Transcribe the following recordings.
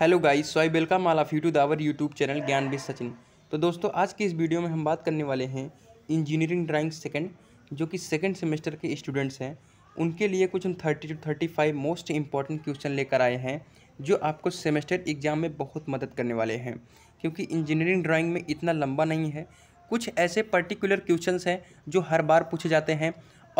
hello guys so I welcome all of you to दावर YouTube channel Gyan B Sachin तो दोस्तों आज की इस वीडियो में हम बात करने वाले हैं इंजीनियरिंग ड्राइंग सेकंड जो कि सेकंड सेमेस्टर के स्टूडेंट्स हैं उनके लिए कुछ हम thirty two thirty five most important question लेकर आए हैं जो आपको सेमेस्टर एग्ज़ाम में बहुत मदद करने वाले हैं क्योंकि इंजीनियरिंग ड्राइंग में इतना लंबा नहीं है कुछ ऐसे पर्टिकुलर क्वेश्चंस हैं जो हर बार पूछे जाते हैं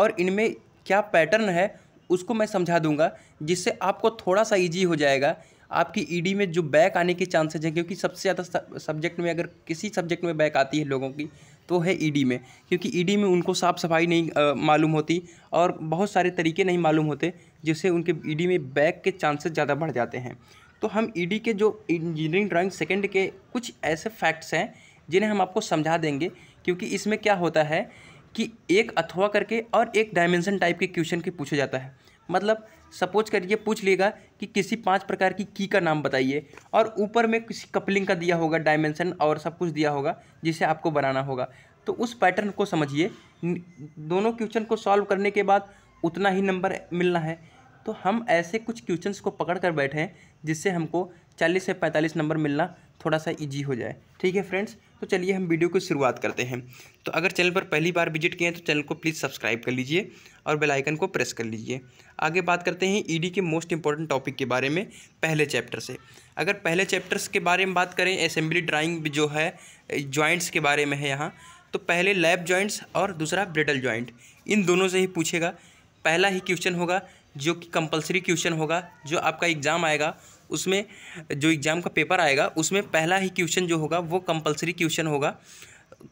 और इनमें क्या पैटर्न है उसको मैं समझा दूंगा जिससे आपको थोड़ा सा इजी हो जाएगा आपकी ईडी e में जो बैक आने के चांसेज हैं क्योंकि सबसे ज़्यादा सब्जेक्ट में अगर किसी सब्जेक्ट में बैक आती है लोगों की तो है ईडी e में क्योंकि ईडी e में उनको साफ़ सफाई नहीं मालूम होती और बहुत सारे तरीके नहीं मालूम होते जिससे उनके ईडी में बैक के चांसेस ज़्यादा बढ़ जाते हैं तो हम ईडी के जो इंजीनियरिंग ड्राइंग सेकेंड के कुछ ऐसे फैक्ट्स हैं जिन्हें हम आपको समझा देंगे क्योंकि इसमें क्या होता है कि एक अथवा करके और एक डायमेंशन टाइप के क्वेश्चन के पूछा जाता है मतलब सपोज करिए पूछ लिएगा कि किसी पांच प्रकार की की का नाम बताइए और ऊपर में किसी कपलिंग का दिया होगा डायमेंशन और सब कुछ दिया होगा जिसे आपको बनाना होगा तो उस पैटर्न को समझिए दोनों क्वेश्चन को सॉल्व करने के बाद उतना ही नंबर मिलना है तो हम ऐसे कुछ क्वेश्चन को पकड़ कर बैठे हैं जिससे हमको चालीस से पैंतालीस नंबर मिलना थोड़ा सा इजी हो जाए ठीक है फ्रेंड्स तो चलिए हम वीडियो की शुरुआत करते हैं तो अगर चैनल पर पहली बार विजिट किए हैं तो चैनल को प्लीज़ सब्सक्राइब कर लीजिए और बेल आइकन को प्रेस कर लीजिए आगे बात करते हैं ईडी के मोस्ट इंपॉर्टेंट टॉपिक के बारे में पहले चैप्टर से अगर पहले चैप्टर्स के बारे में बात करें असेंबली ड्राइंग जो है जॉइंट्स के बारे में है यहाँ तो पहले लैब जॉइंट्स और दूसरा ब्रिडल जॉइंट इन दोनों से ही पूछेगा पहला ही क्वेश्चन होगा जो कि कंपलसरी क्वेश्चन होगा जो आपका एग्ज़ाम आएगा उसमें जो एग्ज़ाम का पेपर आएगा उसमें पहला ही क्वेश्चन जो होगा वो कंपलसरी क्वेश्चन होगा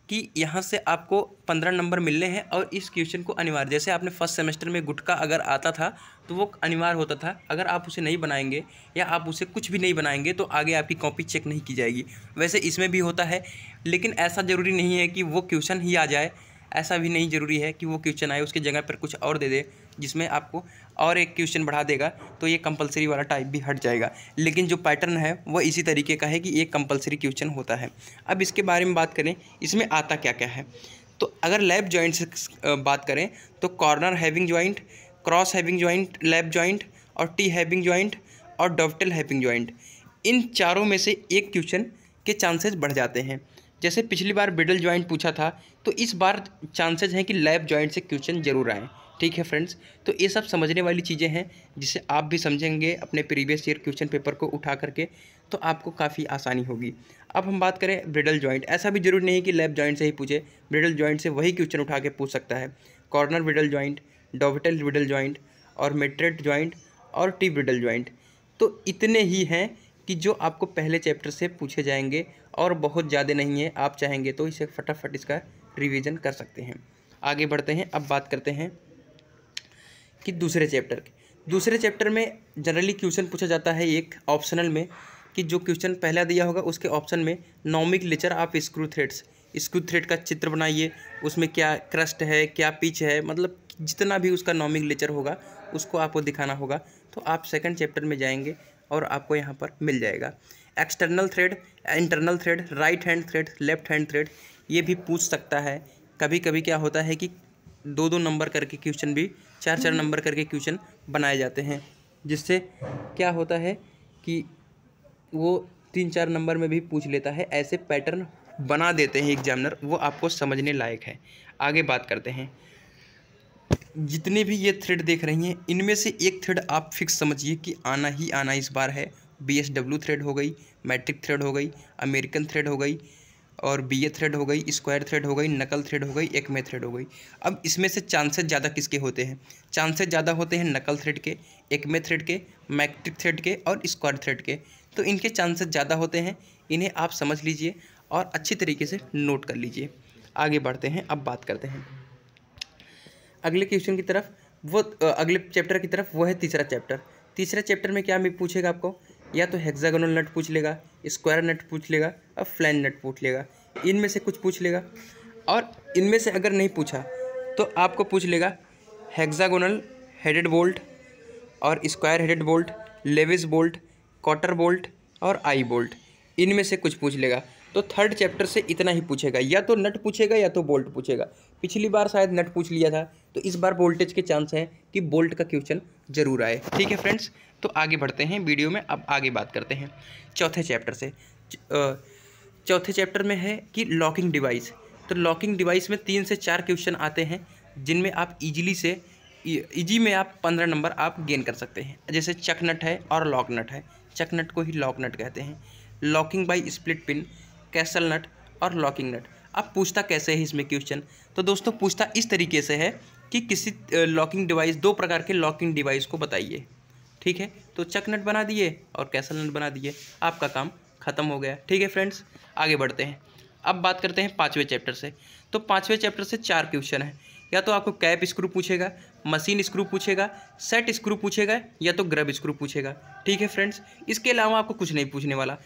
कि यहाँ से आपको पंद्रह नंबर मिलने हैं और इस क्वेश्चन को अनिवार्य जैसे आपने फर्स्ट सेमेस्टर में गुटका अगर आता था तो वो अनिवार्य होता था अगर आप उसे नहीं बनाएंगे या आप उसे कुछ भी नहीं बनाएंगे तो आगे आपकी कॉपी चेक नहीं की जाएगी वैसे इसमें भी होता है लेकिन ऐसा ज़रूरी नहीं है कि वो क्वेश्चन ही आ जाए ऐसा भी नहीं ज़रूरी है कि वो क्वेश्चन आए उसके जगह पर कुछ और दे दे जिसमें आपको और एक क्वेश्चन बढ़ा देगा तो ये कंपलसरी वाला टाइप भी हट जाएगा लेकिन जो पैटर्न है वो इसी तरीके का है कि एक कंपलसरी क्वेश्चन होता है अब इसके बारे में बात करें इसमें आता क्या क्या है तो अगर लैब जॉइंट बात करें तो corner halving joint cross halving joint lap joint और टी हैविंग ज्वाइंट और डॉफ्टल हैविंग ज्वाइंट इन चारों में से एक क्वेश्चन के चांसेस बढ़ जाते हैं जैसे पिछली बार बिडल ज्वाइंट पूछा था तो इस बार चांसेज हैं कि लैब जॉइंट से क्वेश्चन जरूर आएँ ठीक है फ्रेंड्स तो ये सब समझने वाली चीज़ें हैं जिसे आप भी समझेंगे अपने प्रीवियस ईयर क्वेश्चन पेपर को उठा करके तो आपको काफ़ी आसानी होगी अब हम बात करें ब्रिडल जॉइंट ऐसा भी जरूरी नहीं कि लेब जॉइंट से ही पूछे ब्रिडल जॉइंट से वही क्वेश्चन उठा के पूछ सकता है corner bridle joint dovetail bridle joint और मेट्रेट जॉइंट और टी ब्रिडल जॉइंट तो इतने ही हैं कि जो आपको पहले चैप्टर से पूछे जाएंगे और बहुत ज़्यादा नहीं है आप चाहेंगे तो इसे फटाफट इसका रिवीजन कर सकते हैं आगे बढ़ते हैं अब बात करते हैं कि दूसरे चैप्टर की दूसरे चैप्टर में जनरली क्वेश्चन पूछा जाता है एक ऑप्शनल में कि जो क्वेश्चन पहला दिया होगा उसके ऑप्शन में nomenclature of screw threads screw thread का चित्र बनाइए उसमें क्या क्रस्ट है क्या पिच है मतलब जितना भी उसका नॉमिक लेचर होगा उसको आपको दिखाना होगा तो आप सेकंड चैप्टर में जाएंगे और आपको यहाँ पर मिल जाएगा external thread internal thread right hand thread left hand thread ये भी पूछ सकता है कभी कभी क्या होता है कि दो दो नंबर करके क्वेश्चन भी चार चार नंबर करके क्वेश्चन बनाए जाते हैं जिससे क्या होता है कि वो तीन चार नंबर में भी पूछ लेता है ऐसे पैटर्न बना देते हैं एग्जामिनर वो आपको समझने लायक है आगे बात करते हैं जितने भी ये थ्रेड देख रही हैं इनमें से एक थ्रेड आप फिक्स समझिए कि आना ही आना इस बार है बी एस डब्ल्यू थ्रेड हो गई मैट्रिक थ्रेड हो गई अमेरिकन थ्रेड हो गई और बी ए थ्रेड हो गई स्क्वायर थ्रेड हो गई नकल थ्रेड हो गई एक में थ्रेड हो गई अब इसमें से चांसेस ज़्यादा किसके होते हैं चांसेस ज़्यादा होते हैं नकल थ्रेड के एक में थ्रेड के मैट्रिक थ्रेड के और स्क्वायर थ्रेड के तो इनके चांसेस ज़्यादा होते हैं इन्हें आप समझ लीजिए और अच्छी तरीके से नोट कर लीजिए आगे बढ़ते हैं अब बात करते हैं अगले क्वेश्चन की तरफ वो अगले चैप्टर की तरफ वो है तीसरा चैप्टर तीसरे चैप्टर में क्या पूछेगा आपको या तो हेक्सागोनल नट पूछ लेगा स्क्वायर नट पूछ लेगा और फ्लैन नट पूछ लेगा इनमें से कुछ पूछ लेगा और इनमें से अगर नहीं पूछा तो आपको पूछ लेगा हेक्सागोनल हेडेड बोल्ट और square headed bolt Lewis bolt cotter bolt और आई बोल्ट इनमें से कुछ पूछ लेगा तो थर्ड चैप्टर से इतना ही पूछेगा या तो नट पूछेगा या तो बोल्ट पूछेगा पिछली बार शायद नट पूछ लिया था तो इस बार वोल्टेज के चांस हैं कि बोल्ट का क्वेश्चन जरूर आए ठीक है फ्रेंड्स तो आगे बढ़ते हैं वीडियो में अब आगे बात करते हैं चौथे चैप्टर से चौथे चैप्टर में है कि लॉकिंग डिवाइस तो लॉकिंग डिवाइस में तीन से चार क्वेश्चन आते हैं जिनमें आप इजीली से इजी में आप पंद्रह नंबर आप गेन कर सकते हैं जैसे चकनट है और लॉकनट है चकनट को ही लॉकनट कहते हैं locking by split pin castle nut और लॉकिंग नट अब पूछता कैसे है इसमें क्वेश्चन तो दोस्तों पूछता इस तरीके से है कि किसी लॉकिंग डिवाइस दो प्रकार के लॉकिंग डिवाइस को बताइए ठीक है तो चक नट बना दिए और कैसल नट बना दिए आपका काम ख़त्म हो गया ठीक है फ्रेंड्स आगे बढ़ते हैं अब बात करते हैं पाँचवें चैप्टर से तो पाँचवें चैप्टर से चार क्वेश्चन हैं या तो आपको कैप स्क्रू पूछेगा मशीन स्क्रू पूछेगा सेट स्क्रू पूछेगा या तो ग्रब स्क्रू पूछेगा ठीक है फ्रेंड्स इसके अलावा आपको कुछ नहीं पूछने वाला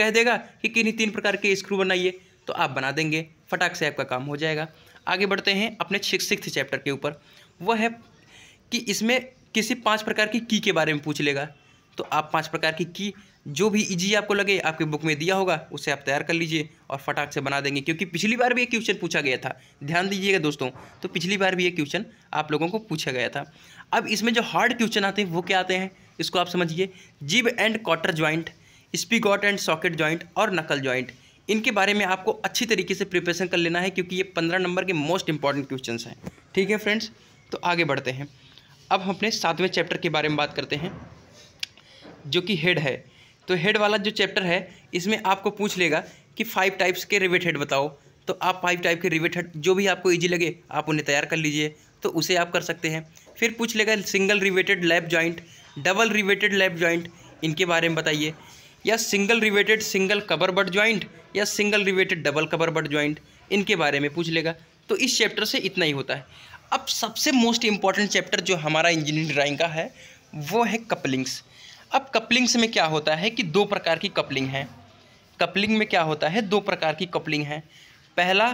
कह देगा कि किन्हीं तीन प्रकार के स्क्रू बनाइए तो आप बना देंगे फटाक से आपका काम हो जाएगा आगे बढ़ते हैं अपने सिक्स चैप्टर के ऊपर वह है कि इसमें किसी पांच प्रकार की की के बारे में पूछ लेगा तो आप पांच प्रकार की की जो भी इजी e आपको लगे आपके बुक में दिया होगा उसे आप तैयार कर लीजिए और फटाक से बना देंगे क्योंकि पिछली बार भी ये क्वेश्चन पूछा गया था ध्यान दीजिएगा दोस्तों तो पिछली बार भी ये क्वेश्चन आप लोगों को पूछा गया था अब इसमें जो हार्ड क्वेश्चन आते हैं वो क्या आते हैं इसको आप समझिए gib and cotter joint spigot and socket joint और नकल जॉइंट इनके बारे में आपको अच्छी तरीके से प्रिपरेशन कर लेना है क्योंकि ये पंद्रह नंबर के मोस्ट इंपॉर्टेंट क्वेश्चन हैं ठीक है फ्रेंड्स तो आगे बढ़ते हैं अब हम अपने सातवें चैप्टर के बारे में बात करते हैं जो कि हेड है तो हेड वाला जो चैप्टर है इसमें आपको पूछ लेगा कि फाइव टाइप्स के रिवेट हेड बताओ तो आप फाइव टाइप के रिवेट हेड जो भी आपको ईजी लगे आप उन्हें तैयार कर लीजिए तो उसे आप कर सकते हैं फिर पूछ लेगा single riveted lap joint double riveted lap joint इनके बारे में बताइए या single riveted single cover butt joint या single riveted double cover butt joint इनके बारे में पूछ लेगा तो इस चैप्टर से इतना ही होता है अब सबसे मोस्ट इंपॉर्टेंट चैप्टर जो हमारा इंजीनियरिंग ड्राइंग का है वो है कपलिंग्स अब कपलिंग्स में क्या होता है कि दो प्रकार की कपलिंग है कपलिंग में क्या होता है दो प्रकार की कपलिंग है पहला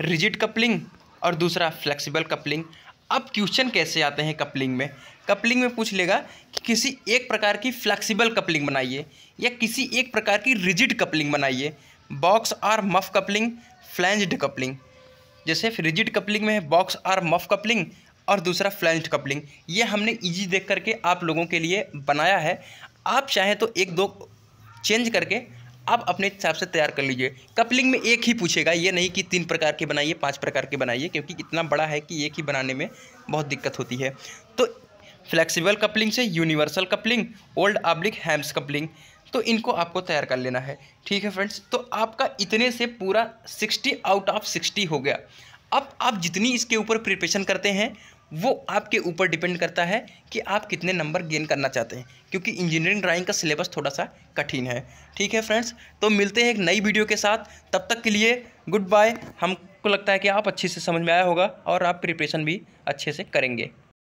रिजिड कपलिंग और दूसरा फ्लेक्सिबल कपलिंग अब क्वेश्चन कैसे आते हैं कपलिंग में कपलिंग में पूछ लेगा कि किसी एक प्रकार की फ्लेक्सिबल कपलिंग बनाइए या किसी एक प्रकार की रिजिड कपलिंग बनाइए box or muff coupling flanged coupling जैसे रिजिड कपलिंग में है बॉक्स आर मफ कपलिंग और दूसरा फ्लैंज्ड कपलिंग ये हमने इजी देख करके आप लोगों के लिए बनाया है आप चाहें तो एक दो चेंज करके आप अपने हिसाब से तैयार कर लीजिए कपलिंग में एक ही पूछेगा ये नहीं कि तीन प्रकार के बनाइए पांच प्रकार के बनाइए क्योंकि इतना बड़ा है कि एक ही बनाने में बहुत दिक्कत होती है तो फ्लेक्सिबल कपलिंग से यूनिवर्सल कपलिंग ओल्ड आब्लिक हैम्स कपलिंग तो इनको आपको तैयार कर लेना है ठीक है फ्रेंड्स तो आपका इतने से पूरा सिक्सटी आउट ऑफ सिक्सटी हो गया अब आप जितनी इसके ऊपर प्रिपरेशन करते हैं वो आपके ऊपर डिपेंड करता है कि आप कितने नंबर गेन करना चाहते हैं क्योंकि इंजीनियरिंग ड्राइंग का सिलेबस थोड़ा सा कठिन है ठीक है फ्रेंड्स तो मिलते हैं एक नई वीडियो के साथ तब तक के लिए गुड बाय हमको लगता है कि आप अच्छे से समझ में आया होगा और आप प्रिपरेशन भी अच्छे से करेंगे